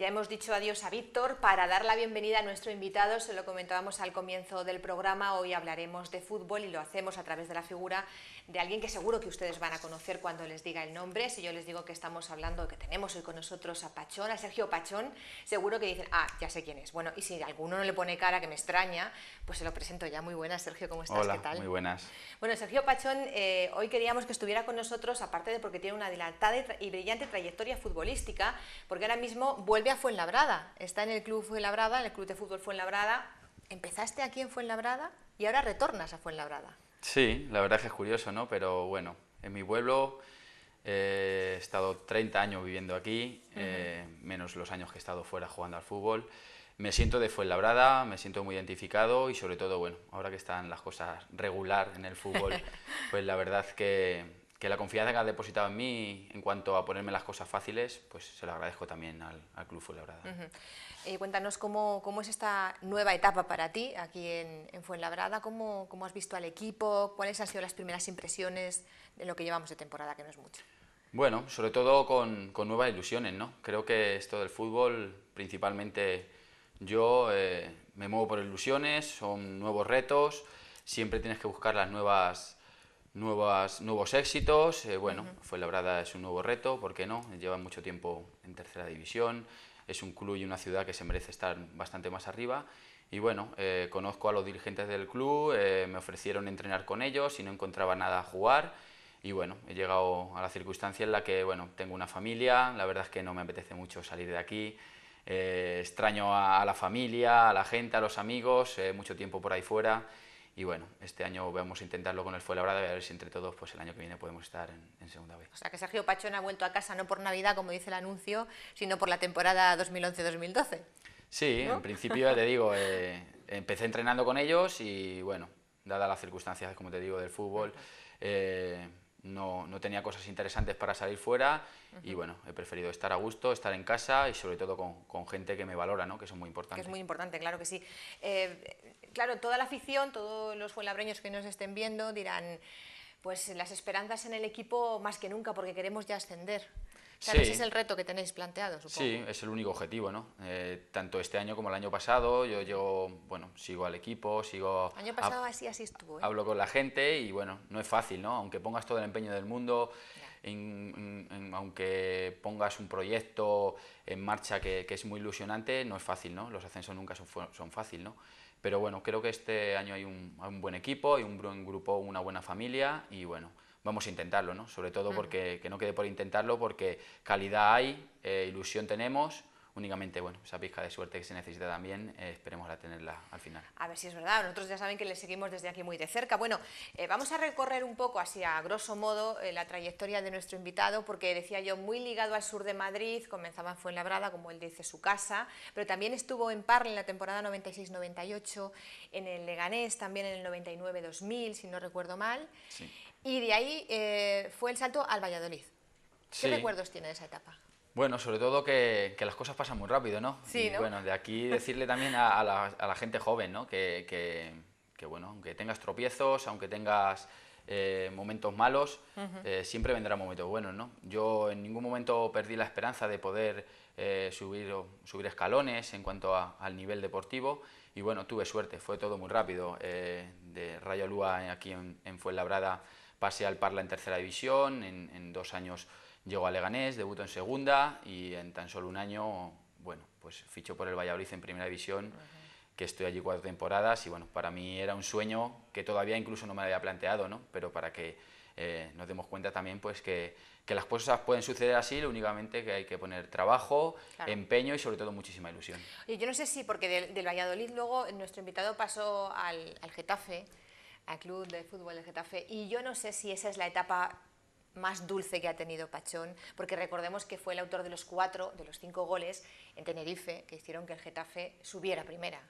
ya hemos dicho adiós a Víctor para dar la bienvenida a nuestro invitado. Se lo comentábamos al comienzo del programa. Hoy hablaremos de fútbol y lo hacemos a través de la figura de alguien que seguro que ustedes van a conocer cuando les diga el nombre. Si yo les digo que estamos hablando, que tenemos hoy con nosotros a Pachón, a Sergio Pachón, seguro que dicen, ah, ya sé quién es. Bueno, y si alguno no le pone cara que me extraña, pues se lo presento ya. Muy buenas, Sergio, ¿cómo estás? ¿Qué tal? Muy buenas. Bueno, Sergio Pachón, eh, hoy queríamos que estuviera con nosotros, aparte de porque tiene una dilatada y brillante trayectoria futbolística, porque ahora mismo vuelve en Fuenlabrada, está en el club Fuenlabrada, en el club de fútbol Fuenlabrada. Empezaste aquí en Fuenlabrada y ahora retornas a Fuenlabrada. Sí, la verdad es que es curioso, ¿no? Pero bueno, en mi pueblo eh, he estado 30 años viviendo aquí, eh, menos los años que he estado fuera jugando al fútbol. Me siento de Fuenlabrada, me siento muy identificado y sobre todo, bueno, ahora que están las cosas regular en el fútbol, pues la verdad que que la confianza que ha depositado en mí en cuanto a ponerme las cosas fáciles, pues se lo agradezco también al, Club Fuenlabrada. Eh, cuéntanos cómo, es esta nueva etapa para ti aquí en, en Fuenlabrada, cómo, cómo, has visto al equipo, cuáles han sido las primeras impresiones de lo que llevamos de temporada, que no es mucho. Bueno, sobre todo con, nuevas ilusiones, ¿no? Creo que esto del fútbol, principalmente yo eh, me muevo por ilusiones, son nuevos retos, siempre tienes que buscar las nuevas nuevas, nuevos éxitos. Eh, bueno, fue labrada es un nuevo reto, ¿por qué no? Lleva mucho tiempo en tercera división, es un club y una ciudad que se merece estar bastante más arriba. Y bueno, eh, conozco a los dirigentes del club, eh, me ofrecieron entrenar con ellos y no encontraba nada a jugar. Y bueno, he llegado a la circunstancia en la que, bueno, tengo una familia, la verdad es que no me apetece mucho salir de aquí. extraño a, la familia, a la gente, a los amigos, mucho tiempo por ahí fuera y bueno, este año vamos a intentarlo con el Fuenlabrada, a ver si entre todos pues el año que viene podemos estar en, segunda vez. O sea que Sergio Pachón ha vuelto a casa no por Navidad, como dice el anuncio, sino por la temporada 2011-2012. Sí, en principio, ya te digo, eh, empecé entrenando con ellos y bueno, dadas las circunstancias, como te digo, del fútbol, eh, no, tenía cosas interesantes para salir fuera y bueno, he preferido estar a gusto, estar en casa y sobre todo con, gente que me valora, ¿no? que es muy importante. Que es muy importante, claro que sí. Eh, claro, toda la afición, todos los fuenlabreños que nos estén viendo dirán, pues las esperanzas en el equipo más que nunca, porque queremos ya ascender. Claro, ese es el reto que tenéis planteado, supongo. Sí, es el único objetivo, ¿no? Eh, tanto este año como el año pasado, yo llego, bueno, sigo al equipo, sigo... Año pasado así, así estuvo, ¿eh? Hablo con la gente y, bueno, no es fácil, ¿no? Aunque pongas todo el empeño del mundo, aunque pongas un proyecto en marcha que, es muy ilusionante, no es fácil, ¿no? Los ascensos nunca son, son fácil, ¿no? Pero bueno, creo que este año hay un, buen equipo, hay un buen grupo, una buena familia y bueno, vamos a intentarlo, ¿no? Sobre todo porque que no quede por intentarlo, porque calidad hay, eh, ilusión tenemos únicamente bueno, esa pizca de suerte que se necesita también, eh, esperemos la tenerla al final. A ver si es verdad, nosotros ya saben que le seguimos desde aquí muy de cerca. Bueno, eh, vamos a recorrer un poco, así a grosso modo, eh, la trayectoria de nuestro invitado, porque decía yo, muy ligado al sur de Madrid, comenzaba en Fuenlabrada, como él dice, su casa, pero también estuvo en Parla en la temporada 96-98, en el Leganés también en el 99-2000, si no recuerdo mal, y de ahí fue el salto al Valladolid. ¿Qué recuerdos tiene de esa etapa? Bueno, sobre todo que, las cosas pasan muy rápido, ¿no? Sí, y, Bueno, de aquí decirle también a, la, gente joven, ¿no? Que, que, bueno, aunque tengas tropiezos, aunque tengas eh, momentos malos, eh, siempre vendrán momentos buenos, ¿no? Yo en ningún momento perdí la esperanza de poder eh, subir, subir escalones en cuanto al nivel deportivo y bueno, tuve suerte, fue todo muy rápido. de Rayo Lúa aquí en, en Fuenlabrada pasé al Parla en tercera división, en, en dos años Llegó a Leganés, debutó en segunda y en tan solo un año, bueno, pues fichó por el Valladolid en primera división, que estoy allí cuatro temporadas y bueno, para mí era un sueño que todavía incluso no me había planteado, ¿no? Pero para que eh, nos demos cuenta también pues que, las cosas pueden suceder así, únicamente que hay que poner trabajo, empeño y sobre todo muchísima ilusión. Y yo no sé si, porque del, Valladolid luego nuestro invitado pasó al, al Getafe, al Club de Fútbol del Getafe, y yo no sé si esa es la etapa más dulce que ha tenido Pachón, porque recordemos que fue el autor de los cuatro, de los cinco goles en Tenerife, que hicieron que el Getafe subiera primera.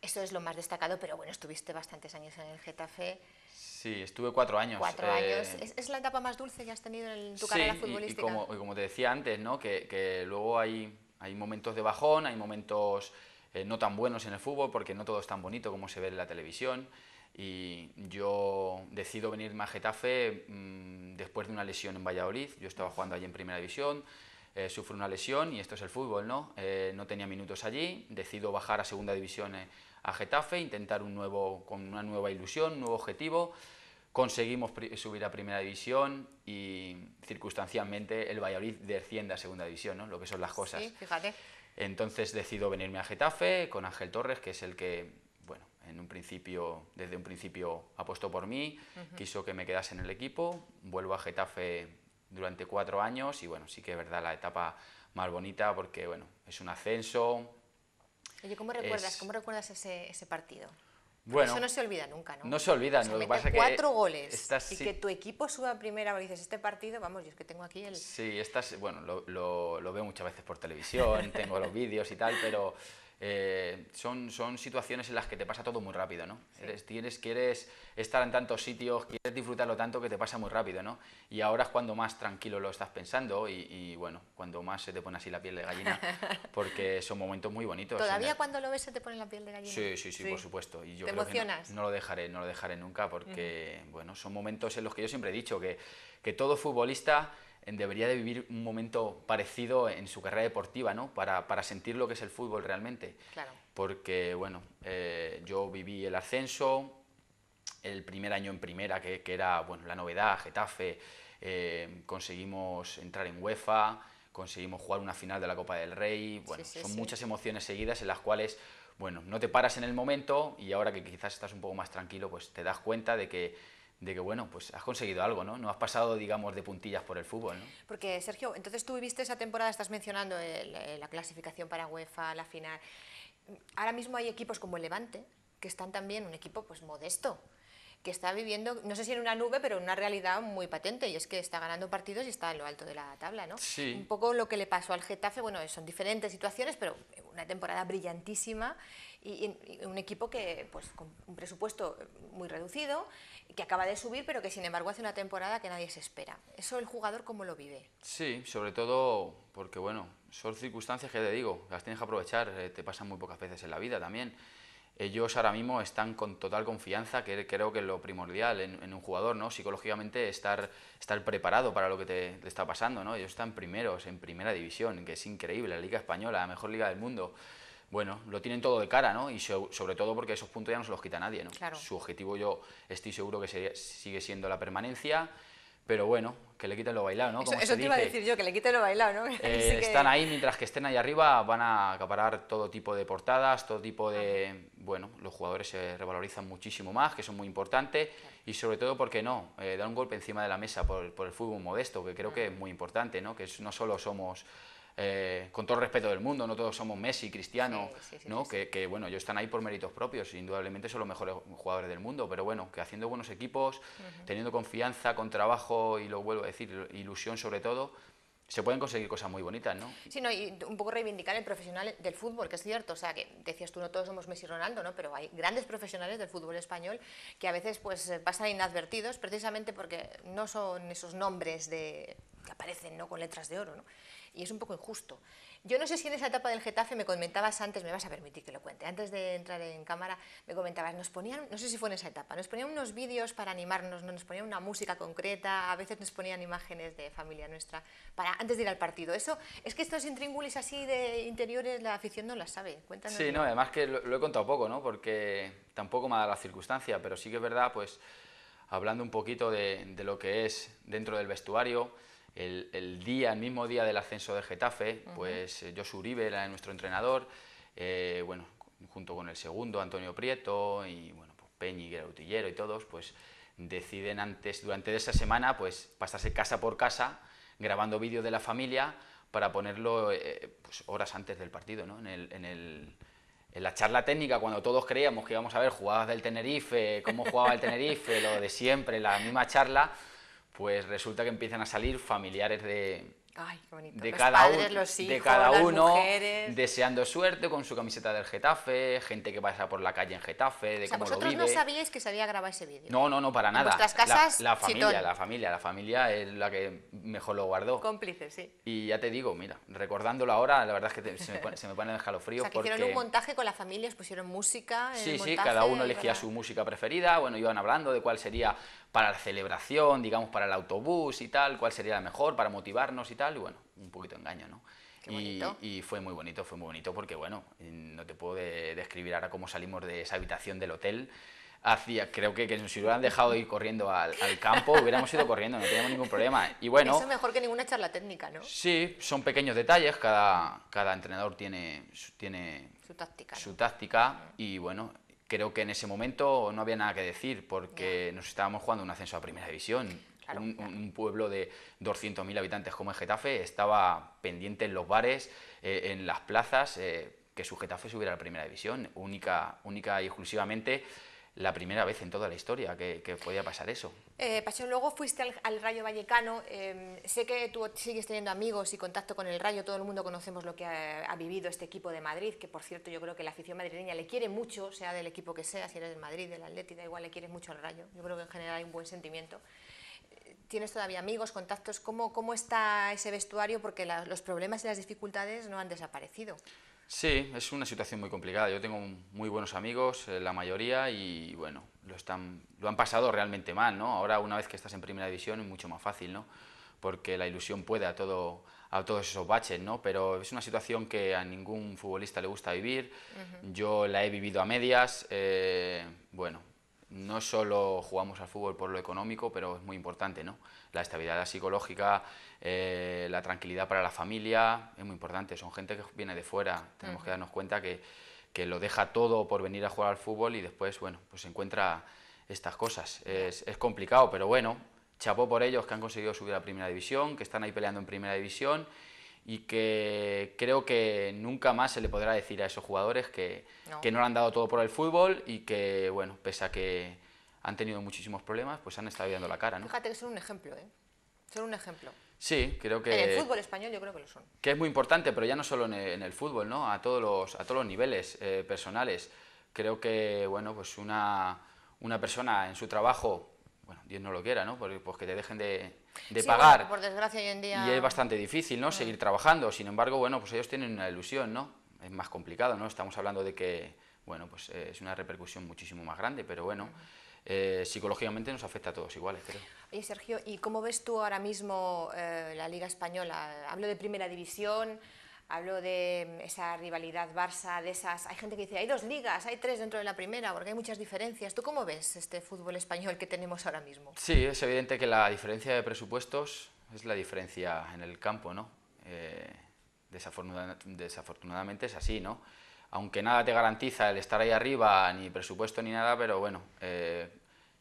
Eso es lo más destacado, pero bueno, estuviste bastantes años en el Getafe. Sí, estuve cuatro años. Cuatro eh, años. ¿Es, la etapa más dulce que has tenido en tu carrera futbolística? Y, y, como, te decía antes, ¿no? que, luego hay, hay momentos de bajón, hay momentos eh, no tan buenos en el fútbol, porque no todo es tan bonito como se ve en la televisión y yo decido venirme a Getafe mm, después de una lesión en Valladolid, yo estaba jugando allí en Primera División, eh, sufro una lesión y esto es el fútbol, ¿no? Eh, no tenía minutos allí, decido bajar a Segunda División eh, a Getafe, intentar un nuevo, con una nueva ilusión, un nuevo objetivo, conseguimos subir a Primera División y circunstancialmente el Valladolid desciende a Segunda División, ¿no? Lo que son las cosas. Sí, fíjate. Entonces decido venirme a Getafe con Ángel Torres, que es el que en un principio, desde un principio apostó por mí, quiso que me quedase en el equipo, vuelvo a Getafe durante cuatro años y bueno, sí que es verdad la etapa más bonita porque bueno, es un ascenso. Oye, ¿cómo recuerdas, ¿cómo recuerdas ese, partido? Bueno, eso no se olvida nunca, ¿no? No se olvida, no. que pasa cuatro goles y que tu equipo suba a primera, y dices, este partido, vamos, yo es que tengo aquí el... Sí, bueno, lo, lo, lo veo muchas veces por televisión, tengo los vídeos y tal, pero eh, son, son situaciones en las que te pasa todo muy rápido, ¿no? tienes, quieres estar en tantos sitios, quieres disfrutarlo tanto que te pasa muy rápido, Y ahora es cuando más tranquilo lo estás pensando y, bueno, cuando más se te pone así la piel de gallina, porque son momentos muy bonitos. ¿Todavía cuando lo ves se te pone la piel de gallina? Sí, sí, sí, por supuesto. Y yo ¿Te emocionas? no, lo dejaré, no lo dejaré nunca porque, bueno, son momentos en los que yo siempre he dicho que, que todo futbolista debería de vivir un momento parecido en su carrera deportiva, ¿no? Para, para sentir lo que es el fútbol realmente. Claro. Porque, bueno, eh, yo viví el ascenso, el primer año en primera, que, que era, bueno, la novedad, Getafe, eh, conseguimos entrar en UEFA, conseguimos jugar una final de la Copa del Rey, bueno, son muchas emociones seguidas en las cuales, bueno, no te paras en el momento y ahora que quizás estás un poco más tranquilo, pues te das cuenta de que de que, bueno, pues has conseguido algo, ¿no? No has pasado, digamos, de puntillas por el fútbol, ¿no? Porque, Sergio, entonces tú viviste esa temporada, estás mencionando la clasificación para UEFA, la final. Ahora mismo hay equipos como el Levante, que están también un equipo pues modesto, está viviendo, no sé si en una nube, pero en una realidad muy patente, y es que está ganando partidos y está en lo alto de la tabla, ¿no? Un poco lo que le pasó al Getafe, bueno, son diferentes situaciones, pero una temporada brillantísima y, un equipo que, pues, con un presupuesto muy reducido, que acaba de subir, pero que sin embargo hace una temporada que nadie se espera. ¿Eso el jugador cómo lo vive? Sí, sobre todo porque, bueno, son circunstancias que te digo, las tienes que aprovechar, eh, te pasan muy pocas veces en la vida también ellos ahora mismo están con total confianza, que creo que es lo primordial en, un jugador, ¿no? Psicológicamente estar, estar preparado para lo que te, está pasando, ¿no? Ellos están primeros en primera división, que es increíble, la Liga Española, la mejor liga del mundo. Bueno, lo tienen todo de cara, ¿no? Y sobre todo porque esos puntos ya no se los quita nadie, ¿no? Su objetivo yo estoy seguro que sigue siendo la permanencia pero bueno, que le quiten lo bailado, ¿no? eso, te iba a decir yo, que le quiten lo bailado, ¿no? Eh, están ahí, mientras que estén ahí arriba, van a acaparar todo tipo de portadas, todo tipo de... Bueno, los jugadores se revalorizan muchísimo más, que son muy importantes, y sobre todo, porque no? Eh, un golpe encima de la mesa por, por el fútbol modesto, que creo que es muy importante, ¿no? Que no solo somos... Eh, con todo respeto del mundo, no todos somos Messi, Cristiano, ¿no? Que, bueno, ellos están ahí por méritos propios, indudablemente son los mejores jugadores del mundo, pero bueno, que haciendo buenos equipos, teniendo confianza, con trabajo y lo vuelvo a decir, ilusión sobre todo, se pueden conseguir cosas muy bonitas, ¿no? Sí, no, y un poco reivindicar el profesional del fútbol, que es cierto, o sea, que decías tú, no todos somos Messi y Ronaldo, ¿no? Pero hay grandes profesionales del fútbol español que a veces pues eh, pasan inadvertidos precisamente porque no son esos nombres de, que aparecen ¿no? con letras de oro, ¿no? Y es un poco injusto. Yo no sé si en esa etapa del Getafe me comentabas antes, me vas a permitir que lo cuente, antes de entrar en cámara me comentabas, nos ponían, no sé si fue en esa etapa, nos ponían unos vídeos para animarnos, nos ponían una música concreta, a veces nos ponían imágenes de familia nuestra para antes de ir al partido. Eso es que estos intríngulis así de interiores la afición no las sabe. Cuéntanos. Sí, no, además que lo, he contado poco, ¿no? Porque tampoco me ha dado la circunstancia, pero sí que es verdad, pues hablando un poquito de, de lo que es dentro del vestuario, el, día, mismo día del ascenso de Getafe, pues eh, Josu Uribe nuestro entrenador, eh, junto con el segundo, Antonio Prieto, y bueno, pues Peñi, y todos, pues deciden antes, durante esa semana, pues pasarse casa por casa, grabando vídeos de la familia, para ponerlo eh, pues, horas antes del partido, ¿no? En en la charla técnica, cuando todos creíamos que íbamos a ver jugadas del Tenerife, cómo jugaba el Tenerife, lo de siempre, la misma charla, pues resulta que empiezan a salir familiares de, Ay, qué bonito. De cada, padres, de cada uno, deseando suerte con su camiseta del Getafe, gente que pasa por la calle en Getafe, de cómo vosotros lo no sabíais que se había grabado ese vídeo? No, no, no, para nada. ¿En casas? La, familia, la familia, la familia es la que mejor lo guardó. Cómplices, sí. Y ya te digo, mira, recordándolo ahora, la verdad es que se, me pone, se el escalofrío. porque... hicieron un montaje con la familia, os pusieron música. sí, sí, cada uno elegía su música preferida, bueno, iban hablando de cuál sería para la celebración, digamos, para el autobús y tal, cuál sería la mejor, para motivarnos y tal y bueno, un poquito de engaño, ¿no? Y, fue muy bonito, fue muy bonito porque, bueno, no te puedo describir ahora cómo salimos de esa habitación del hotel. Hacía, creo que, que si hubieran dejado ir corriendo al, campo, hubiéramos ido corriendo, no teníamos ningún problema. Y bueno, Eso es mejor que ninguna charla técnica, ¿no? Sí, son pequeños detalles, cada, cada entrenador tiene, tiene su táctica. Su táctica y bueno, creo que en ese momento no había nada que decir porque nos estábamos jugando un ascenso a primera división un, pueblo de 200.000 habitantes como es Getafe estaba pendiente en los bares, eh, en las plazas, eh, que su Getafe subiera a la primera división, única, única y exclusivamente la primera vez en toda la historia que, podía pasar eso. Eh, luego fuiste al, Rayo Vallecano, eh, sé que tú sigues teniendo amigos y contacto con el Rayo, todo el mundo conocemos lo que ha, ha, vivido este equipo de Madrid, que por cierto yo creo que la afición madrileña le quiere mucho, sea del equipo que sea, si eres del Madrid, del Atlético, igual le quieres mucho al Rayo, yo creo que en general hay un buen sentimiento tienes todavía amigos, contactos, ¿cómo, cómo está ese vestuario? Porque los problemas y las dificultades no han desaparecido. Sí, es una situación muy complicada. Yo tengo muy buenos amigos, eh, la mayoría, y bueno, lo, están, lo han pasado realmente mal, ¿no? Ahora, una vez que estás en primera división, es mucho más fácil, ¿no? Porque la ilusión puede a, todo, a todos esos baches, ¿no? Pero es una situación que a ningún futbolista le gusta vivir. Yo la he vivido a medias. Eh, bueno, no solo jugamos al fútbol por lo económico, pero es muy importante, ¿no? La estabilidad psicológica, eh, la tranquilidad para la familia, es muy importante. Son gente que viene de fuera, tenemos que darnos cuenta que, que, lo deja todo por venir a jugar al fútbol y después, bueno, pues se encuentra estas cosas. Es, es complicado, pero bueno, chapó por ellos que han conseguido subir a Primera División, que están ahí peleando en Primera División y que creo que nunca más se le podrá decir a esos jugadores que no. que no, han dado todo por el fútbol y que, bueno, pese a que han tenido muchísimos problemas, pues han estado dando la cara. ¿no? Fíjate que son un ejemplo, ¿eh? Son un ejemplo. Sí, creo que... En el fútbol español yo creo que lo son. Que es muy importante, pero ya no solo en e, el, fútbol, ¿no? A todos los, a todos los niveles eh, personales. Creo que, bueno, pues una, una persona en su trabajo bueno, Dios no lo quiera, ¿no? porque pues que te dejen de, pagar. por desgracia hoy en día... Y es bastante difícil, ¿no? Mm. Seguir trabajando. Sin embargo, bueno, pues ellos tienen una ilusión, ¿no? Es más complicado, ¿no? Estamos hablando de que, bueno, pues eh, es una repercusión muchísimo más grande, pero bueno, eh, psicológicamente nos afecta a todos iguales, creo. Oye, Sergio, ¿y cómo ves tú ahora mismo eh, la Liga Española? Hablo de Primera División... Hablo de mm, esa rivalidad Barça, de esas... Hay gente que dice, hay dos ligas, hay tres dentro de la primera, porque hay muchas diferencias. ¿Tú cómo ves este fútbol español que tenemos ahora mismo? Sí, es evidente que la diferencia de presupuestos es la diferencia en el campo, ¿no? Eh, desafortunadamente es así, ¿no? Aunque nada te garantiza el estar ahí arriba, ni presupuesto ni nada, pero bueno, eh,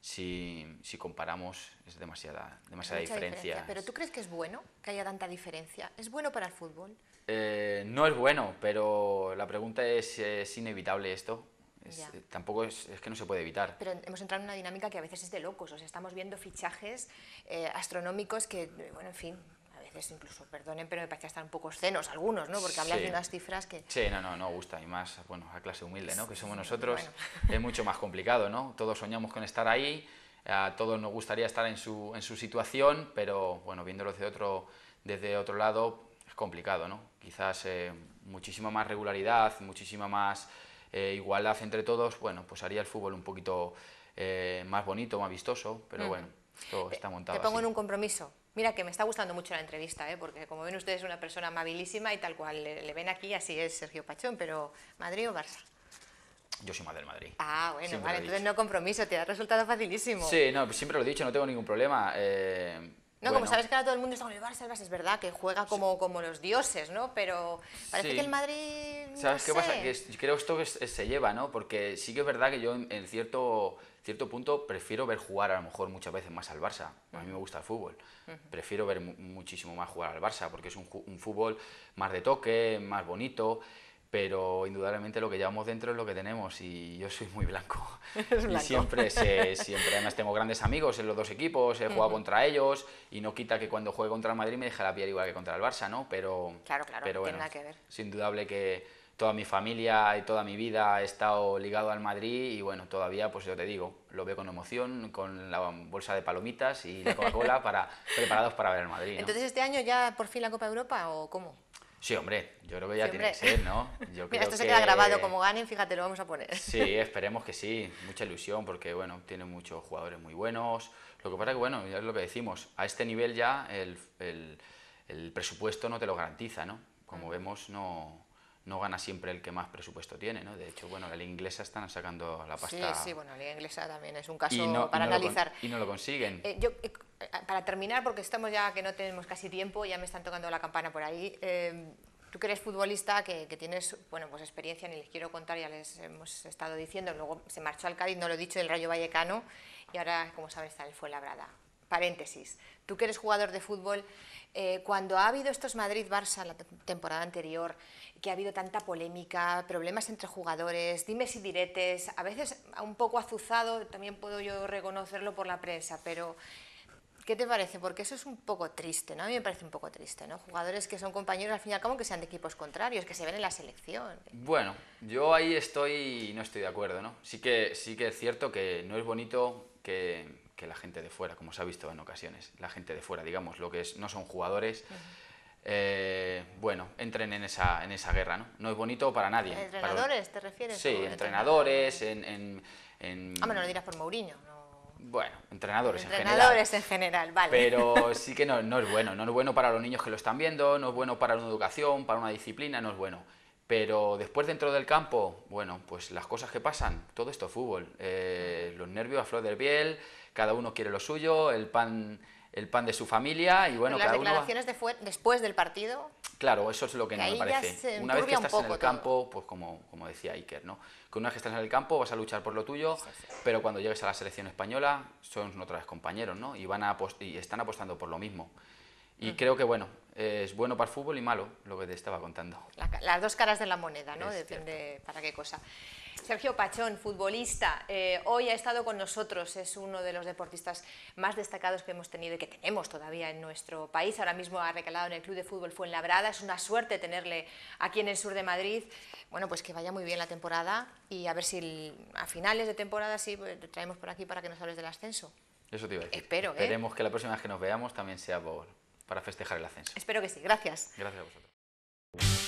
si, comparamos es demasiada, demasiada diferencia. Pero ¿tú crees que es bueno que haya tanta diferencia? ¿Es bueno para el fútbol? Eh, no es bueno, pero la pregunta es, ¿es inevitable esto? Eh, tampoco es, es, que no se puede evitar. Pero hemos entrado en una dinámica que a veces es de locos, o sea, estamos viendo fichajes eh, astronómicos que, bueno, en fin, a veces incluso, perdonen, pero me parece estar un poco escenos algunos, ¿no? Porque hablas de unas cifras que... Sí, no, no, no gusta, y más, bueno, a clase humilde, ¿no? Que somos nosotros, es mucho más complicado, ¿no? Todos soñamos con estar ahí, a todos nos gustaría estar en su, en su situación, pero, bueno, viéndolo desde otro, desde otro lado, complicado, ¿no? Quizás eh, muchísima más regularidad, muchísima más eh, igualdad entre todos, bueno, pues haría el fútbol un poquito eh, más bonito, más vistoso, pero mm. bueno, todo está montado. Te pongo en un compromiso. Mira que me está gustando mucho la entrevista, porque como ven ustedes es una persona amabilísima y tal cual le, ven aquí, así es Sergio Pachón, pero ¿Madrid o Barça? Yo soy madre Madrid. Ah, bueno, vale, entonces no compromiso, te ha resultado facilísimo. Sí, no, siempre lo he dicho, no tengo ningún problema. No, como sabes que ahora todo el mundo está con el Barça, es verdad que juega como, como los dioses, ¿no? Pero parece que el Madrid... ¿Sabes qué pasa? creo esto que esto se lleva, ¿no? Porque sí que es verdad que yo en, cierto, cierto punto prefiero ver jugar a lo mejor muchas veces más al Barça. A mí me gusta el fútbol. Prefiero ver muchísimo más jugar al Barça porque es un, un fútbol más de toque, más bonito pero indudablemente lo que llevamos dentro es lo que tenemos y yo soy muy blanco. Y siempre, siempre, además tengo grandes amigos en los dos equipos, he jugado contra ellos y no quita que cuando juegue contra el Madrid me deje la piel igual que contra el Barça, ¿no? Pero, claro, claro, pero bueno, que ver. es indudable que toda mi familia y toda mi vida he estado ligado al Madrid y bueno, todavía, pues yo te digo, lo veo con emoción, con la bolsa de palomitas y la Coca-Cola para, preparados para ver el Madrid. ¿no? Entonces, ¿este año ya por fin la Copa Europa o cómo? Sí, hombre, yo creo que ya tiene que ser, ¿no? Yo esto se queda grabado como ganen, fíjate, lo vamos a poner. Sí, esperemos que sí, mucha ilusión, porque bueno, tiene muchos jugadores muy buenos. Lo que pasa es que, bueno, ya es lo que decimos, a este nivel ya el, el, presupuesto no te lo garantiza, ¿no? Como vemos, no, no gana siempre el que más presupuesto tiene, ¿no? De hecho, bueno, la liga inglesa están sacando la pasta... Sí, sí, bueno, la liga inglesa también es un caso para analizar. y no lo consiguen. Eh, eh, para terminar, porque estamos ya que no tenemos casi tiempo, ya me están tocando la campana por ahí... Eh, tú que eres futbolista, que, tienes bueno, pues experiencia, ni les quiero contar, ya les hemos estado diciendo, luego se marchó al Cádiz, no lo he dicho, del Rayo Vallecano, y ahora, como saben, está en el Fuenlabrada. Paréntesis, tú que eres jugador de fútbol, cuando ha habido estos Madrid-Barça la temporada anterior, que ha habido tanta polémica, problemas entre jugadores, dimes y diretes, a veces un poco azuzado, también puedo yo reconocerlo por la prensa, pero ¿qué te parece? Porque eso es un poco triste, ¿no? A mí me parece un poco triste, ¿no? Jugadores que son compañeros al fin y al cabo que sean de equipos contrarios, que se ven en la selección. Bueno, yo ahí estoy, no estoy de acuerdo, ¿no? Sí que, sí que es cierto que no es bonito que, que la gente de fuera, como se ha visto en ocasiones, la gente de fuera, digamos, lo que es, no son jugadores. Eh, bueno, entren en esa, en esa guerra. ¿no? no es bonito para nadie. ¿Entrenadores te refieres? Sí, entrenadores, en, Ah, lo dirás por Mourinho. Bueno, entrenadores, en general. Entrenadores en general, vale. Pero sí que no, no es bueno, no es bueno para los niños que lo están viendo, no es bueno para una educación, para una disciplina, no es bueno. Pero después dentro del campo, bueno, pues las cosas que pasan, todo esto es fútbol. Eh, los nervios a flor de piel, cada uno quiere lo suyo, el pan el pan de su familia y bueno, cada declaraciones después del partido. Claro, eso es lo que, no me parece. Una vez que estás en el campo, pues como, como decía Iker, ¿no? Que una vez que estás en el campo vas a luchar por lo tuyo, pero cuando llegues a la selección española son otra vez compañeros, ¿no? Y, van a y están apostando por lo mismo. Y mm. creo que, bueno, es bueno para el fútbol y malo, lo que te estaba contando. las dos caras de la moneda, ¿no? Depende para qué cosa. Sergio Pachón, futbolista, eh, hoy ha estado con nosotros, es uno de los deportistas más destacados que hemos tenido y que tenemos todavía en nuestro país. Ahora mismo ha recalado en el Club de Fútbol Fuenlabrada, es una suerte tenerle aquí en el sur de Madrid. Bueno, pues que vaya muy bien la temporada y a ver si a finales de temporada sí pues, traemos por aquí para que nos hables del ascenso. Eso te iba a decir. Espero, ¿eh? Esperemos que la próxima vez que nos veamos también sea por, para festejar el ascenso. Espero que sí, gracias. Gracias a vosotros.